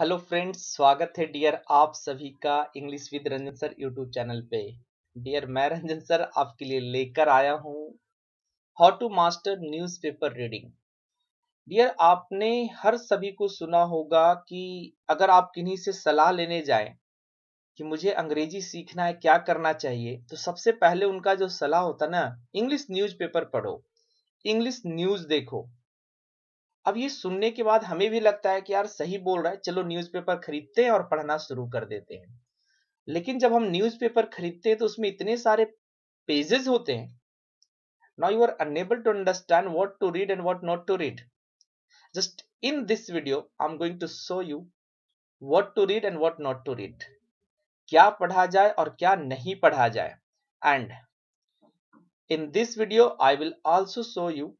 Hello friends स्वागत है dear आप सभी का English with Ranjan sir YouTube channel पे डियर मैं रंजन सर आपके लिए लेकर आया हूँ how to master newspaper reading dear आपने हर सभी को सुना होगा कि अगर आप किन्हीं से सलाह लेने जाएं कि मुझे अंग्रेजी सीखना है क्या करना चाहिए तो सबसे पहले उनका जो सलाह होता ना इंग्लिश न्यूज़पेपर पढ़ो इंग्लिश न्यूज़ देखो अब ये सुनने के बाद हमें भी लगता है कि यार सही बोल रहा है चलो न्यूज़पेपर खरीदते हैं और पढ़ना शुरू कर देते हैं लेकिन जब हम न्यूज़पेपर खरीदते हैं तो उसमें इतने सारे पेजेस होते हैं now you are unable to understand what to read and what not to read just in this video i'm going to show you what to read and what not to read क्या पढ़ा जाए और क्या नहीं पढ़ा जाए and in this video I will also show you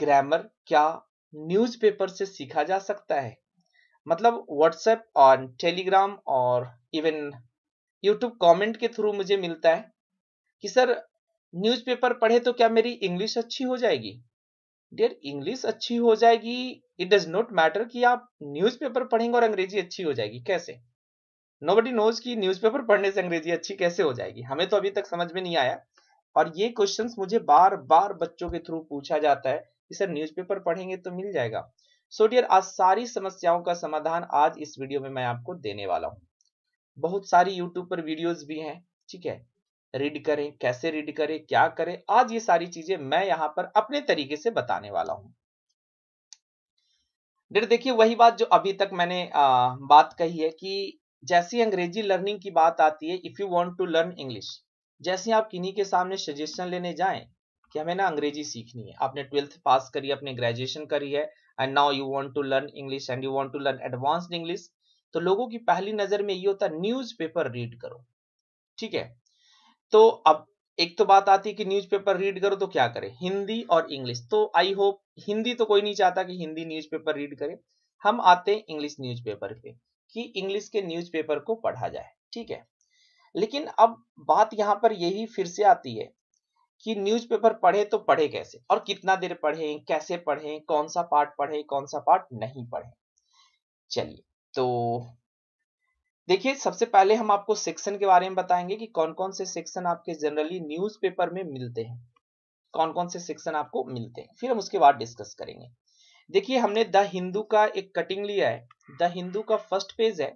grammar क्या newspaper से सीखा जा सकता है मतलब व्हाट्सएप और टेलीग्राम और इवन यूट्यूब कमेंट के थ्रू मुझे मिलता है कि सर न्यूज़पेपर पढ़े तो क्या मेरी इंग्लिश अच्छी हो जाएगी डियर इंग्लिश अच्छी हो जाएगी इट डज नॉट मैटर कि आप न्यूज़पेपर पढ़ेंगे और अंग्रेजी अच्छी हो जाएगी कैसे नो बडी नोज की पेपर पढ़ने से अंग्रेजी अच्छी कैसे हो जाएगी हमें तो अभी तक समझ में नहीं आया और ये क्वेश्चंस मुझे बार बार बच्चों के थ्रू पूछा जाता है सर न्यूज़पेपर पढ़ेंगे तो मिल जाएगा सो डियर आज सारी समस्याओं का समाधान आज इस वीडियो में मैं आपको देने वाला हूँ बहुत सारी यूट्यूब पर वीडियोज भी हैं ठीक है रीड करें कैसे रीड करें क्या करें आज ये सारी चीजें मैं यहाँ पर अपने तरीके से बताने वाला हूँ डर देखिए वही बात जो अभी तक मैंने आ, बात कही है कि जैसी अंग्रेजी लर्निंग की बात आती है if you want to learn English जैसे आप किन्हीं के सामने सजेशन लेने जाएं कि हमें ना अंग्रेजी सीखनी है आपने ट्वेल्थ पास करी अपने ग्रेजुएशन करी है and now you want to learn English and you want to learn advanced English तो लोगों की पहली नजर में ये होता है न्यूज़पेपर रीड करो ठीक है तो अब एक तो बात आती है कि न्यूज़पेपर रीड करो तो क्या करें हिंदी और इंग्लिश तो आई होप हिंदी तो कोई नहीं चाहता कि हिंदी न्यूज़पेपर रीड करे हम आते हैं इंग्लिश न्यूज़पेपर पे कि इंग्लिश के न्यूज़पेपर को पढ़ा जाए ठीक है लेकिन अब बात यहां पर यही फिर से आती है कि न्यूज़पेपर पढ़े तो पढ़े कैसे और कितना देर पढ़े कैसे पढ़े कौन सा पार्ट पढ़े कौन सा पार्ट नहीं पढ़े चलिए तो देखिए सबसे पहले हम आपको सेक्शन के बारे में बताएंगे कि कौन कौन से सेक्शन आपके जनरली न्यूज़पेपर में मिलते हैं कौन कौन से सेक्शन आपको मिलते हैं फिर हम उसके बाद डिस्कस करेंगे देखिए हमने द हिंदू का एक कटिंग लिया है द हिंदू का फर्स्ट पेज है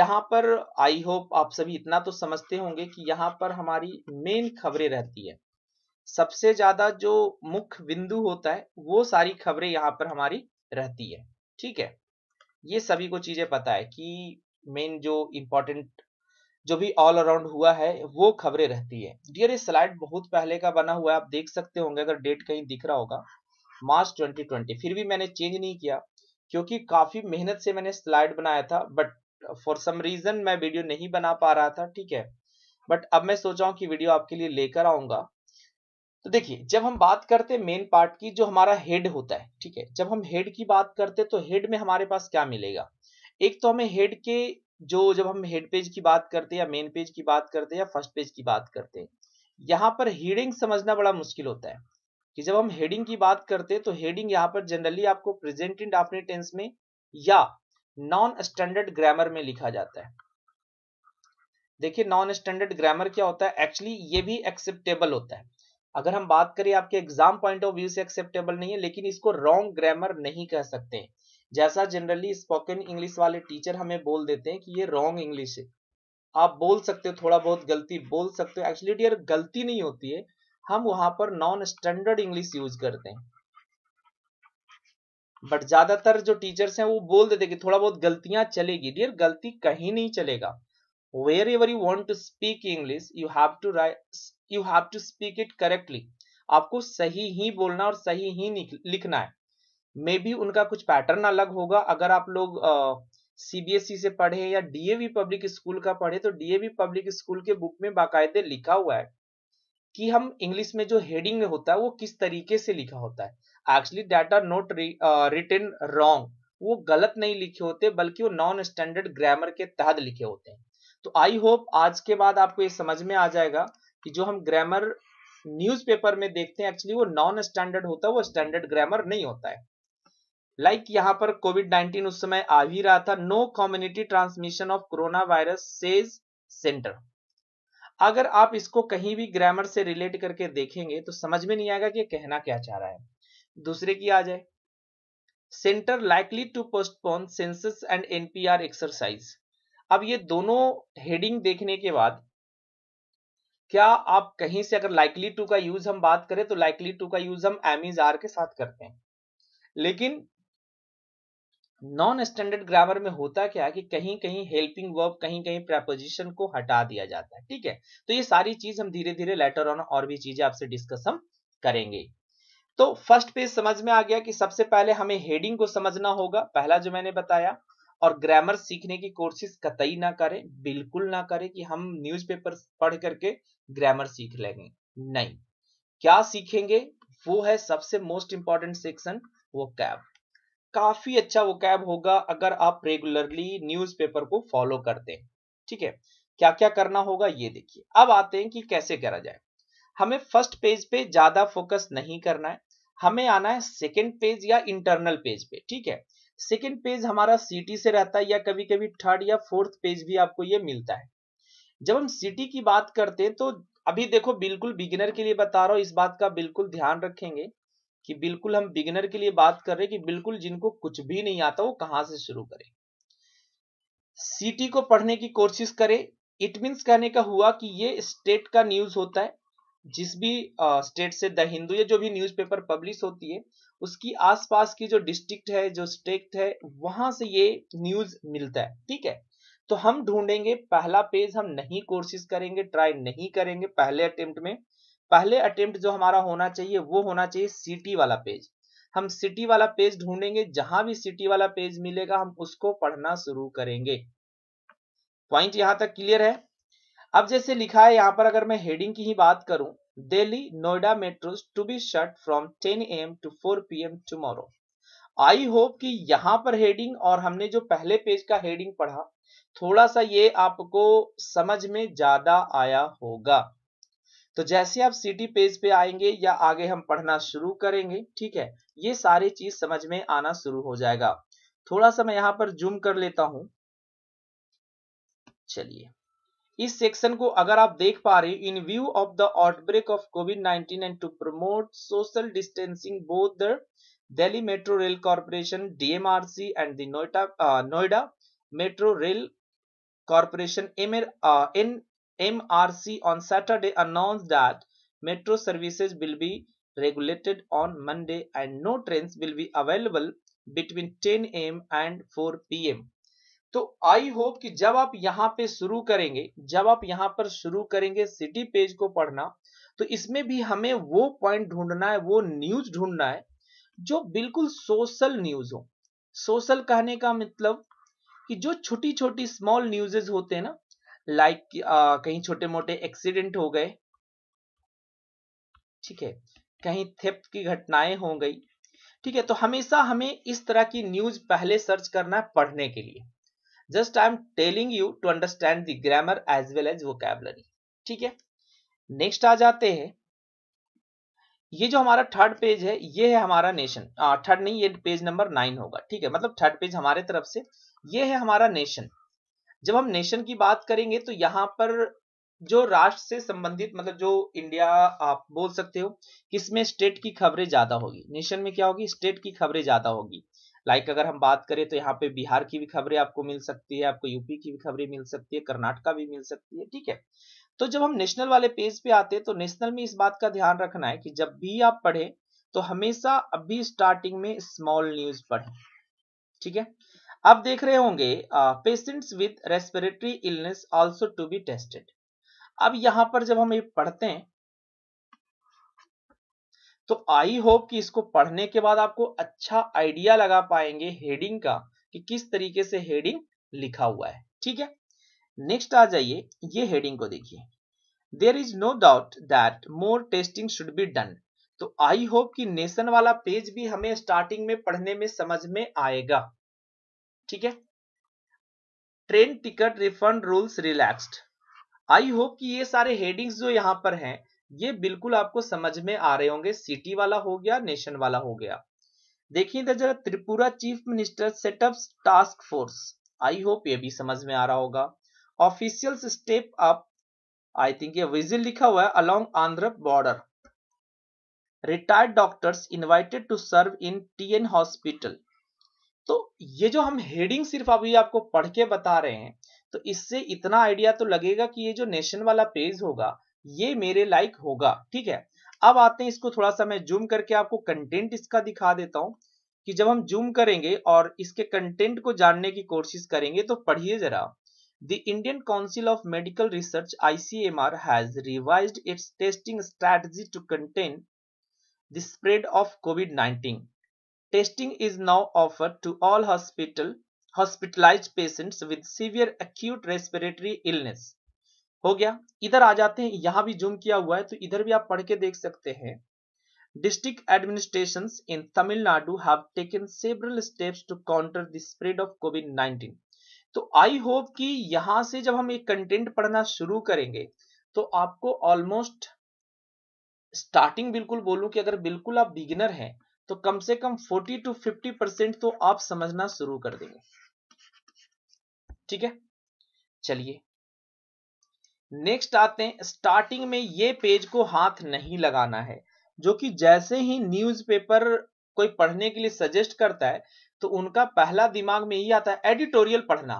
जहां पर आई होप आप सभी इतना तो समझते होंगे कि यहाँ पर हमारी मेन खबरें रहती है सबसे ज्यादा जो मुख्य बिंदु होता है वो सारी खबरें यहाँ पर हमारी रहती है ठीक है ये सभी को चीजें पता है कि मेन जो इम्पोर्टेंट जो भी ऑल अराउंड हुआ है वो खबरें रहती है डियर ये स्लाइड बहुत पहले का बना हुआ है आप देख सकते होंगे अगर डेट कहीं दिख रहा होगा मार्च 2020 फिर भी मैंने चेंज नहीं किया क्योंकि काफी मेहनत से मैंने स्लाइड बनाया था बट फॉर सम रीजन मैं वीडियो नहीं बना पा रहा था ठीक है बट अब मैं सोचा हूँ कि वीडियो आपके लिए लेकर आऊंगा तो देखिए जब हम बात करते हैं मेन पार्ट की जो हमारा हेड होता है ठीक है जब हम हेड की बात करते तो हेड में हमारे पास क्या मिलेगा एक तो हमें हेड के जो जब हम हेड पेज की बात करते हैं या मेन पेज की बात करते हैं या फर्स्ट पेज की बात करते हैं यहाँ पर हेडिंग समझना बड़ा मुश्किल होता है कि जब हम हेडिंग की बात करते हैं तो हेडिंग यहाँ पर जनरली आपको प्रेजेंट इन आफ्टर टेंस में या नॉन स्टैंडर्ड ग्रामर में लिखा जाता है देखिए नॉन स्टैंडर्ड ग्रामर क्या होता है एक्चुअली ये भी एक्सेप्टेबल होता है अगर हम बात करें आपके एग्जाम पॉइंट ऑफ व्यू से एक्सेप्टेबल नहीं है लेकिन इसको रॉन्ग ग्रामर नहीं कह सकते जैसा जनरली स्पोकन इंग्लिश वाले टीचर हमें बोल देते हैं कि ये रॉन्ग इंग्लिश है आप बोल सकते हो थोड़ा बहुत गलती बोल सकते हो एक्चुअली डियर गलती नहीं होती है हम वहां पर नॉन स्टैंडर्ड इंग्लिश यूज करते हैं बट ज्यादातर जो टीचर्स हैं वो बोल देते कि थोड़ा बहुत गलतियां चलेगी डियर गलती कहीं नहीं चलेगा wherever you want to speak English you have to write you have to speak it correctly आपको सही ही बोलना और सही ही लिखना है मे बी उनका कुछ पैटर्न अलग होगा अगर आप लोग सीबीएसई e से पढ़े या डीएवी पब्लिक स्कूल का पढ़े तो डीएवी पब्लिक स्कूल के बुक में बाकायदे लिखा हुआ है कि हम इंग्लिश में जो हेडिंग में होता है वो किस तरीके से लिखा होता है actually that are not written wrong वो गलत नहीं लिखे होते बल्कि वो नॉन स्टैंडर्ड ग्रामर के तहत लिखे होते हैं तो आई होप आज के बाद आपको ये समझ में आ जाएगा कि जो हम ग्रामर न्यूज़पेपर में देखते हैं एक्चुअली वो नॉन स्टैंडर्ड होता है वो स्टैंडर्ड ग्रामर नहीं होता है लाइक like यहाँ पर कोविड 19 उस समय आ ही रहा था no community transmission of corona virus says centre अगर आप इसको कहीं भी ग्रामर से रिलेट करके देखेंगे तो समझ में नहीं आएगा कि कहना क्या चाह रहा है दूसरे की आ जाए centre likely to postpone census and NPR exercise अब ये दोनों हेडिंग देखने के बाद क्या आप कहीं से अगर लाइकली टू का यूज हम बात करें तो लाइकली टू का यूज हम एमिज आर के साथ करते हैं लेकिन नॉन स्टैंडर्ड ग्रामर में होता क्या है कि कहीं कहीं हेल्पिंग वर्ब कहीं कहीं प्रेपोजिशन को हटा दिया जाता है ठीक है तो ये सारी चीज हम धीरे धीरे लेटर ऑन और भी चीजें आपसे डिस्कस हम करेंगे तो फर्स्ट पेज समझ में आ गया कि सबसे पहले हमें हेडिंग को समझना होगा पहला जो मैंने बताया और ग्रामर सीखने की कोशिश कतई ना करें बिल्कुल ना करें कि हम न्यूज़पेपर पढ़ करके ग्रामर सीख लेंगे नहीं क्या सीखेंगे वो है सबसे मोस्ट इंपॉर्टेंट सेक्शन वो कैब काफी अच्छा वो कैब होगा अगर आप रेगुलरली न्यूज़पेपर को फॉलो करते हैं ठीक है क्या क्या करना होगा ये देखिए अब आते हैं कि कैसे करा जाए हमें फर्स्ट पेज पे ज्यादा फोकस नहीं करना है हमें आना है सेकेंड पेज या इंटरनल पेज पे ठीक है सेकेंड पेज हमारा सिटी से रहता है या कभी कभी थर्ड या फोर्थ पेज भी आपको ये मिलता है जब हम सिटी की बात करते हैं तो अभी देखो बिल्कुल बिगिनर के लिए बता रहा हूँ इस बात का बिल्कुल ध्यान रखेंगे कि बिल्कुल हम बिगिनर के लिए बात कर रहे हैं कि बिल्कुल जिनको कुछ भी नहीं आता वो कहाँ से शुरू करें सिटी को पढ़ने की कोशिश करें इट मीन्स कहने का हुआ कि ये स्टेट का न्यूज होता है जिस भी स्टेट से द हिंदू या जो भी न्यूज पब्लिश होती है उसकी आसपास की जो डिस्ट्रिक्ट है जो स्टेट है वहां से ये न्यूज मिलता है ठीक है तो हम ढूंढेंगे पहला पेज हम नहीं कोशिश करेंगे ट्राई नहीं करेंगे पहले अटेम्प्ट में पहले अटेम्प्ट जो हमारा होना चाहिए वो होना चाहिए सिटी वाला पेज हम सिटी वाला पेज ढूंढेंगे जहां भी सिटी वाला पेज मिलेगा हम उसको पढ़ना शुरू करेंगे पॉइंट यहां तक क्लियर है अब जैसे लिखा है यहां पर अगर मैं हेडिंग की ही बात करूं Delhi Noida metros to be shut from 10 am to 4 pm tomorrow. I hope कि यहां पर हेडिंग और हमने जो पहले पेज का हेडिंग पढ़ा थोड़ा सा ये आपको समझ में ज्यादा आया होगा तो जैसे आप सिटी पेज पे आएंगे या आगे हम पढ़ना शुरू करेंगे ठीक है ये सारी चीज समझ में आना शुरू हो जाएगा थोड़ा सा मैं यहाँ पर जूम कर लेता हूं चलिए इस सेक्शन को अगर आप देख पा रहे हो in view of the outbreak of COVID 19 and to promote social distancing both the Delhi metro rail corporation DMRC and the Noida Noida metro rail corporation C on Saturday announce that metro services will be regulated on Monday and no train will be available between ten am and four p m तो I hope कि जब आप यहाँ पे शुरू करेंगे जब आप यहाँ पर शुरू करेंगे सिटी पेज को पढ़ना तो इसमें भी हमें वो पॉइंट ढूंढना है वो न्यूज ढूंढना है जो बिल्कुल सोशल न्यूज हो सोशल कहने का मतलब कि जो छोटी छोटी स्मॉल न्यूजेज होते हैं ना लाइक कहीं छोटे मोटे एक्सीडेंट हो गए ठीक है कहीं थेप्ट की घटनाएं हो गई ठीक है तो हमेशा हमें इस तरह की न्यूज पहले सर्च करना है पढ़ने के लिए just I am telling you to understand the grammar as well as vocabulary ठीक है नेक्स्ट आ जाते हैं ये जो हमारा थर्ड पेज है ये है हमारा नेशन थर्ड नहीं ये पेज नंबर नाइन होगा ठीक है मतलब थर्ड पेज हमारे तरफ से ये है हमारा नेशन जब हम नेशन की बात करेंगे तो यहाँ पर जो राष्ट्र से संबंधित मतलब जो इंडिया आप बोल सकते हो किसमें स्टेट की खबरें ज्यादा होगी नेशन में क्या होगी स्टेट की खबरें ज्यादा होगी लाइक अगर हम बात करें तो यहाँ पे बिहार की भी खबरें आपको मिल सकती है आपको यूपी की भी खबरें मिल सकती है कर्नाटका भी मिल सकती है ठीक है तो जब हम नेशनल वाले पेज पे आते हैं तो नेशनल में इस बात का ध्यान रखना है कि जब भी आप पढ़े तो हमेशा अभी स्टार्टिंग में स्मॉल न्यूज पढ़े ठीक है आप देख रहे होंगे patients with respiratory illness also to be tested अब यहाँ पर जब हम ये पढ़ते हैं तो आई होप कि इसको पढ़ने के बाद आपको अच्छा आइडिया लगा पाएंगे हेडिंग का कि किस तरीके से हेडिंग लिखा हुआ है ठीक है नेक्स्ट आ जाइए ये हेडिंग को देखिए there is no doubt that more testing should be done तो आई होप कि नेशन वाला पेज भी हमें स्टार्टिंग में पढ़ने में समझ में आएगा ठीक है train ticket refund rules relaxed I hope कि ये सारे हेडिंग्स जो यहां पर हैं ये बिल्कुल आपको समझ में आ रहे होंगे सिटी वाला हो गया नेशन वाला हो गया देखिए इधर जरा Tripura chief minister set up task force I hope ये भी समझ में आ रहा होगा official step up I think ये विजिल लिखा हुआ है along Andhra border retired doctors invited to serve in TN hospital तो ये जो हम हेडिंग सिर्फ अभी आपको पढ़ के बता रहे हैं तो इससे इतना आइडिया तो लगेगा कि ये जो नेशन वाला पेज होगा ये मेरे लाइक होगा ठीक है अब आते हैं इसको थोड़ा सा मैं जूम करके आपको कंटेंट इसका दिखा देता हूं कि जब हम जूम करेंगे और इसके कंटेंट को जानने की कोशिश करेंगे तो पढ़िए जरा the Indian Council of Medical Research ICMR has revise its testing strategy to contain the spread of COVID nineteen testing is now offer to all hospital hospitalised patients with severe acute respiratory illness हो गया इधर आ जाते हैं यहां भी zoom किया हुआ है तो इधर भी आप पढ़ के देख सकते हैं district administration in Tamil Nadu Nadu 19 तो आई होप कि यहां से जब हम एक कंटेंट पढ़ना शुरू करेंगे तो आपको ऑलमोस्ट स्टार्टिंग बिल्कुल बोलू कि अगर बिल्कुल आप बिगिनर हैं तो कम से कम 40 टू 50 परसेंट तो आप समझना शुरू कर देंगे ठीक है चलिए नेक्स्ट आते हैं स्टार्टिंग में ये पेज को हाथ नहीं लगाना है जो कि जैसे ही न्यूज़पेपर कोई पढ़ने के लिए सजेस्ट करता है तो उनका पहला दिमाग में ही आता है एडिटोरियल पढ़ना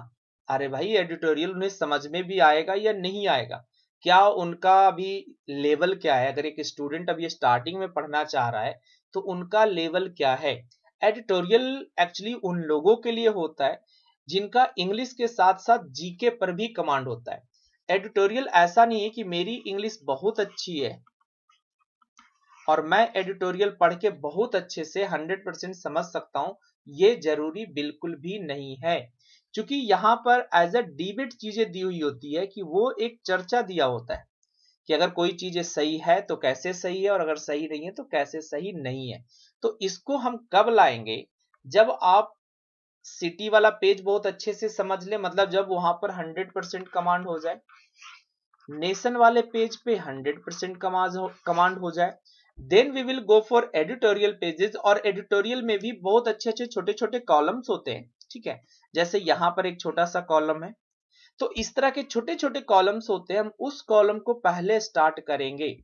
अरे भाई एडिटोरियल उन्हें समझ में भी आएगा या नहीं आएगा क्या उनका अभी लेवल क्या है अगर एक स्टूडेंट अभी स्टार्टिंग में पढ़ना चाह रहा है तो उनका लेवल क्या है एडिटोरियल एक्चुअली उन लोगों के लिए होता है जिनका इंग्लिश के साथ साथ जीके पर भी कमांड होता है एडिटोरियल ऐसा नहीं है कि मेरी इंग्लिश बहुत अच्छी है और मैं एडिटोरियल पढ़ के बहुत अच्छे से 100% समझ सकता हूं ये जरूरी बिल्कुल भी नहीं है क्योंकि यहां पर एज अ डिबेट चीजें दी हुई होती है कि वो एक चर्चा दिया होता है कि अगर कोई चीज सही है तो कैसे सही है और अगर सही नहीं है तो कैसे सही नहीं है तो इसको हम कब लाएंगे जब आप सिटी वाला पेज बहुत अच्छे से समझ ले मतलब जब वहां पर 100% कमांड हो जाए नेशन वाले पेज पे 100 परसेंट कमांड हो जाए then we will go for editorial pages और एडिटोरियल में भी बहुत अच्छे अच्छे छोटे छोटे कॉलम्स होते हैं ठीक है जैसे यहाँ पर एक छोटा सा कॉलम है तो इस तरह के छोटे छोटे कॉलम्स होते हैं हम उस कॉलम को पहले स्टार्ट करेंगे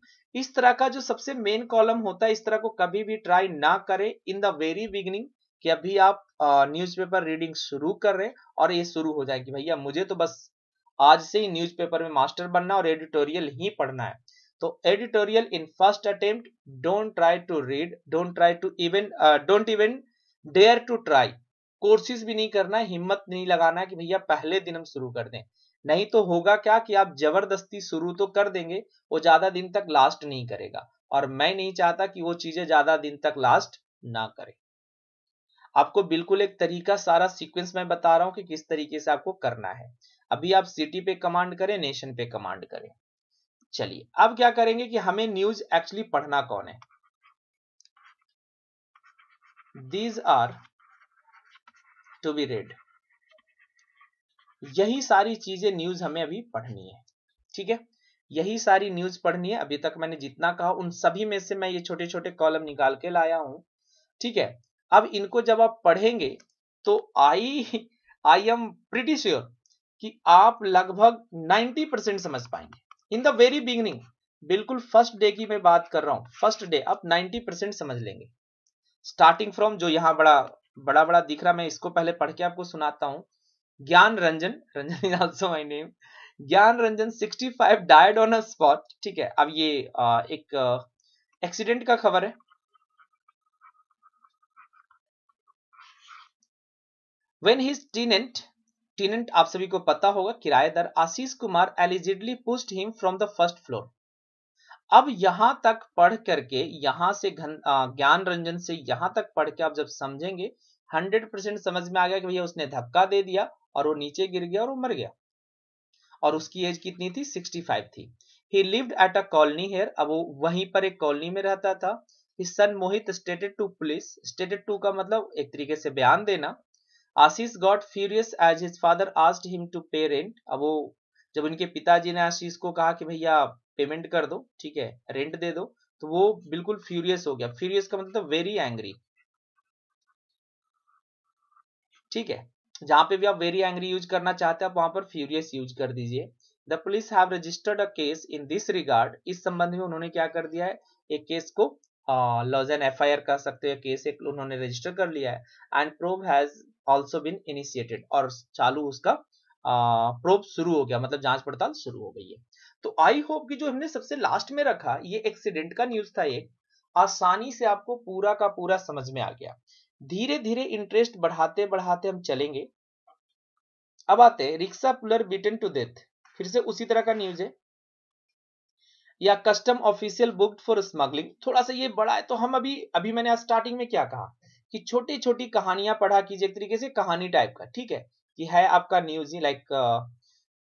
इस तरह का जो सबसे मेन कॉलम होता है इस तरह को कभी भी ट्राई ना करें इन द वेरी बिगिनिंग कि अभी आप न्यूज़पेपर रीडिंग शुरू कर रहे हैं और ये शुरू हो जाएगी भैया मुझे तो बस आज से ही न्यूज़पेपर में मास्टर बनना और एडिटोरियल ही पढ़ना है तो editorial in first attempt don't try to read don't try to even don't even dare to try courses भी नहीं करना हिम्मत नहीं लगाना कि भैया पहले दिन हम शुरू कर दें नहीं तो होगा क्या कि आप जबरदस्ती शुरू तो कर देंगे वो ज्यादा दिन तक लास्ट नहीं करेगा और मैं नहीं चाहता कि वो चीजें ज्यादा दिन तक लास्ट ना करें आपको बिल्कुल एक तरीका सारा सीक्वेंस मैं बता रहा हूं कि किस तरीके से आपको करना है अभी आप सिटी पे कमांड करें नेशन पे कमांड करें चलिए अब क्या करेंगे कि हमें न्यूज एक्चुअली पढ़ना कौन है these are to be read यही सारी चीजें न्यूज हमें अभी पढ़नी है ठीक है यही सारी न्यूज पढ़नी है अभी तक मैंने जितना कहा उन सभी में से मैं ये छोटे छोटे कॉलम निकाल के लाया हूं ठीक है अब इनको जब आप पढ़ेंगे तो I I am pretty sure कि आप लगभग 90 परसेंट समझ पाएंगे इन द वेरी बिगिनिंग बिल्कुल फर्स्ट डे की मैं बात कर रहा हूं फर्स्ट डे आप 90 परसेंट समझ लेंगे स्टार्टिंग फ्रॉम जो यहाँ बड़ा बड़ा बड़ा दिख रहा मैं इसको पहले पढ़ के आपको सुनाता हूँ Gyan Ranjan Ranjan is also my name Gyan Ranjan 65 died on a spot ठीक है अब ये आ, एक एक्सीडेंट का खबर है when his tenant टीनेंट आप सभी को पता होगा किराएदार Ashish Kumar allegedly pushed him from the first floor अब यहां तक पढ़ करके यहां से ज्ञान रंजन से यहां तक पढ़ के आप जब समझेंगे 100% समझ में आ गया कि भैया उसने धक्का दे दिया और वो नीचे गिर गया और वो मर गया और उसकी एज कितनी थी 65 थी he lived at a colony here अब वो वहीं पर एक कॉलोनी में रहता था son Mohit stated to police stated to का मतलब एक तरीके से बयान देना Ashish got furious as his father asked him to pay rent अब वो जब उनके पिताजी ने आशीष को कहा कि भैया पेमेंट कर दो ठीक है रेंट दे दो तो वो बिल्कुल फ्यूरियस हो गया फ्यूरियस का मतलब वेरी एंग्री ठीक है जहां पे भी आप वेरी एंग्री यूज करना चाहते हैं आप वहां पर फ्यूरियस यूज कर दीजिए the police have registered a case in this regard इस संबंध में उन्होंने क्या कर दिया है एक केस को lodge an F I R कर सकते हैं केस एक उन्होंने रजिस्टर कर लिया है and probe has also been initiated और चालू उसका प्रोप शुरू हो गया मतलब जांच पड़ताल शुरू हो गई है तो आई होप कि जो हमने सबसे लास्ट में रखा ये एक्सीडेंट का न्यूज था ये आसानी से आपको पूरा का पूरा समझ में आ गया धीरे धीरे इंटरेस्ट बढ़ाते बढ़ाते हम चलेंगे अब आते rickshaw puller beaten to death फिर से उसी तरह का न्यूज है या custom official booked for smuggling थोड़ा सा ये बड़ा है तो हम अभी अभी मैंने स्टार्टिंग में क्या कहा कि छोटी छोटी कहानियां पढ़ा कीजिए एक तरीके से कहानी टाइप का ठीक है कि है आपका न्यूज ही लाइक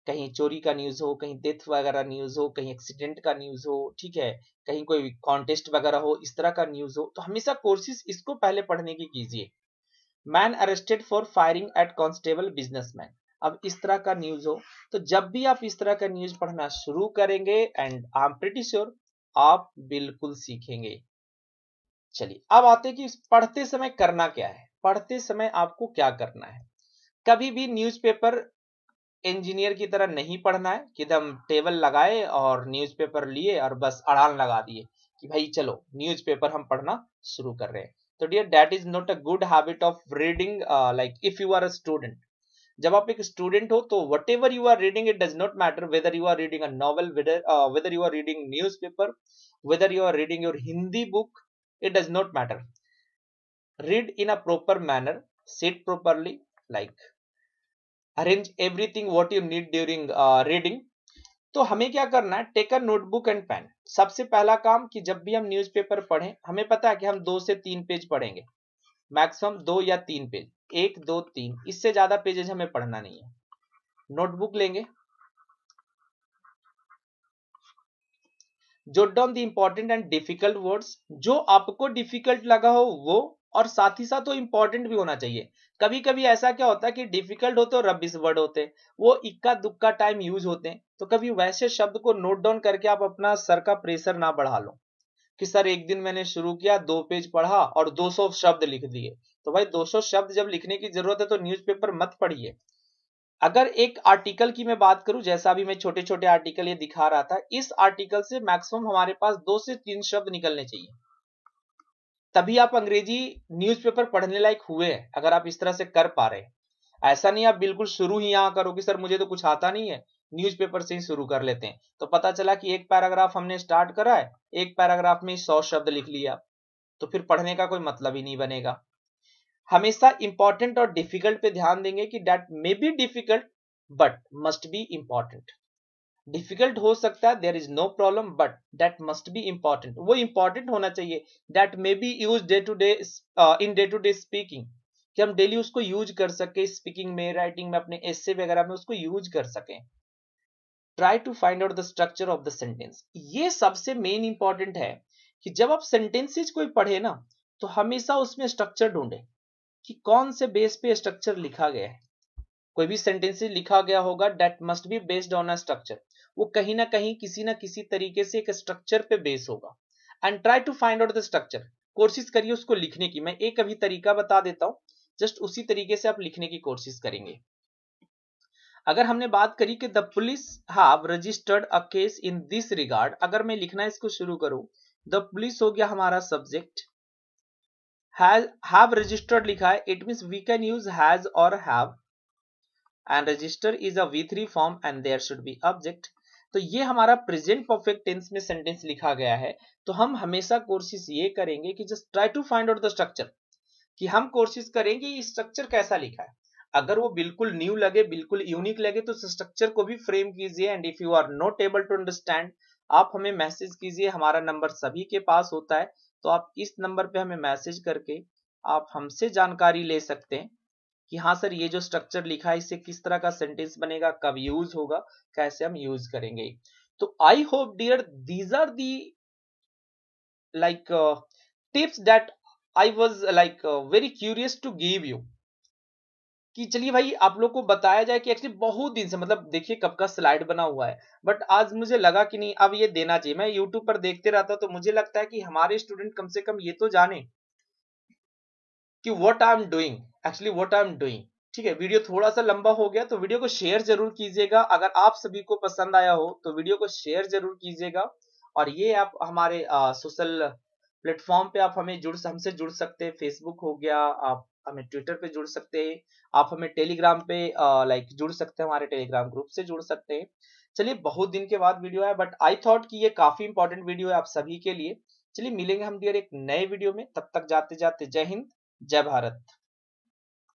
कहीं चोरी का न्यूज हो कहीं डेथ वगैरह न्यूज हो कहीं एक्सीडेंट का न्यूज हो ठीक है कहीं कोई कॉन्टेस्ट वगैरह हो इस तरह का न्यूज हो तो हमेशा कोर्सेज इसको पहले पढ़ने की कीजिए man arrested for firing at constable businessman अब इस तरह का न्यूज हो तो जब भी आप इस तरह का न्यूज पढ़ना शुरू करेंगे and I am pretty sure आप बिल्कुल सीखेंगे चलिए अब आते कि पढ़ते समय करना क्या है पढ़ते समय आपको क्या करना है कभी भी न्यूज़पेपर इंजीनियर की तरह नहीं पढ़ना है कि एकदम टेबल लगाए और न्यूज़पेपर लिए और बस अड़ान लगा दिए कि भाई चलो न्यूज़पेपर हम पढ़ना शुरू कर रहे हैं तो dear that is not a good habit of reading like if you are a student जब आप एक स्टूडेंट हो तो whatever you are reading it does not matter whether you are reading a novel whether you are reading newspaper whether you are reading your Hindi book it does not matter read in a proper manner sit properly like arrange everything what you need during uh, reading तो हमें क्या करना है take a notebook and pen सबसे पहला काम कि जब भी हम न्यूज़पेपर पढ़ें हमें पता है कि हम दो से तीन पेज पढ़ेंगे मैक्सिमम दो या तीन पेज एक दो तीन इससे ज्यादा पेजेज हमें पढ़ना नहीं है नोटबुक लेंगे jot down the important and difficult words जो आपको डिफिकल्ट लगा हो वो और साथ ही साथ वो इंपॉर्टेंट भी होना चाहिए कभी कभी ऐसा क्या होता है कि डिफिकल्ट होते और रबिस वर्ड होते वो इक्का दुक्का टाइम यूज होते हैं तो कभी वैसे शब्द को नोट डाउन करके आप अपना सर का प्रेशर ना बढ़ा लो कि सर एक दिन मैंने शुरू किया दो पेज पढ़ा और 200 शब्द लिख दिए तो भाई 200 शब्द जब लिखने की जरूरत है तो न्यूज़पेपर मत पढ़िए अगर एक आर्टिकल की मैं बात करूं जैसा अभी मैं छोटे छोटे आर्टिकल ये दिखा रहा था इस आर्टिकल से मैक्सिमम हमारे पास दो से तीन शब्द निकलने चाहिए तभी आप अंग्रेजी न्यूज़पेपर पढ़ने लायक हुए हैं अगर आप इस तरह से कर पा रहे हैं ऐसा नहीं आप बिल्कुल शुरू ही यहाँ करोगे सर मुझे तो कुछ आता नहीं है न्यूज से ही शुरू कर लेते हैं तो पता चला कि एक पैराग्राफ हमने स्टार्ट करा है एक पैराग्राफ में सौ शब्द लिख लिया तो फिर पढ़ने का कोई मतलब ही नहीं बनेगा हमेशा इंपॉर्टेंट और डिफिकल्ट पे ध्यान देंगे कि that may be difficult but must be important difficult हो सकता है there is no problem but that must be important वो इंपॉर्टेंट होना चाहिए that may be use day to day in day to day speaking कि हम daily उसको use कर सके स्पीकिंग में राइटिंग में अपने एस वगैरह में उसको यूज कर सकें try to find out the structure of the sentence ये सबसे मेन इंपॉर्टेंट है कि जब आप सेंटेंसेज कोई पढ़े ना तो हमेशा उसमें स्ट्रक्चर ढूंढे कि कौन से बेस पे स्ट्रक्चर लिखा गया है कोई भी सेंटेंस लिखा गया होगा that must be based on a structure वो कहीं ना कहीं किसी ना किसी तरीके से एक स्ट्रक्चर पे बेस होगा and try to find out the structure कोशिश करिए उसको लिखने की मैं एक अभी तरीका बता देता हूँ जस्ट उसी तरीके से आप लिखने की कोशिश करेंगे अगर हमने बात करी कि the police have registered a case in this regard अगर मैं लिखना इसको शुरू करूं द पुलिस हो गया हमारा सब्जेक्ट हैज हैव रजिस्टर्ड लिखा है it mean we can use has और have and register is a V three form and there should be object तो ये हमारा प्रेजेंट परफेक्ट टेंस में सेंटेंस लिखा गया है तो हम हमेशा कोर्सिस ये करेंगे कि just try to find out the structure कि हम कोर्सिस करेंगे ये स्ट्रक्चर कैसा लिखा है अगर वो बिल्कुल न्यू लगे बिल्कुल यूनिक लगे तो स्ट्रक्चर को भी फ्रेम कीजिए and if you are not able to understand आप हमें मैसेज कीजिए हमारा नंबर सभी के पास होता है तो आप इस नंबर पे हमें मैसेज करके आप हमसे जानकारी ले सकते हैं कि हाँ सर ये जो स्ट्रक्चर लिखा है इससे किस तरह का सेंटेंस बनेगा कब यूज होगा कैसे हम यूज करेंगे तो I hope dear these are the like tips that I was like very curious to give you कि चलिए भाई आप लोग को बताया जाए कि एक्चुअली बहुत दिन से मतलब देखिए कब का स्लाइड बना हुआ है बट आज मुझे लगा कि नहीं अब ये देना चाहिए मैं यूट्यूब पर देखते रहता तो मुझे लगता है कि हमारे स्टूडेंट कम से कम ये तो जाने कि what I am doing actually what I am doing ठीक है वीडियो थोड़ा सा लंबा हो गया तो वीडियो को शेयर जरूर कीजिएगा अगर आप सभी को पसंद आया हो तो वीडियो को शेयर जरूर कीजिएगा और ये आप हमारे सोशल प्लेटफॉर्म पे आप हमें जुड़ हमसे जुड़ सकते हैं फेसबुक हो गया आप हमें ट्विटर पे जुड़ सकते हैं आप हमें टेलीग्राम पे लाइक जुड़ सकते हैं हमारे टेलीग्राम ग्रुप से जुड़ सकते हैं चलिए बहुत दिन के बाद वीडियो है बट आई थॉट कि ये काफी इंपॉर्टेंट वीडियो है आप सभी के लिए चलिए मिलेंगे हम डियर एक नए वीडियो में तब तक जाते जाते जय हिंद जय भारत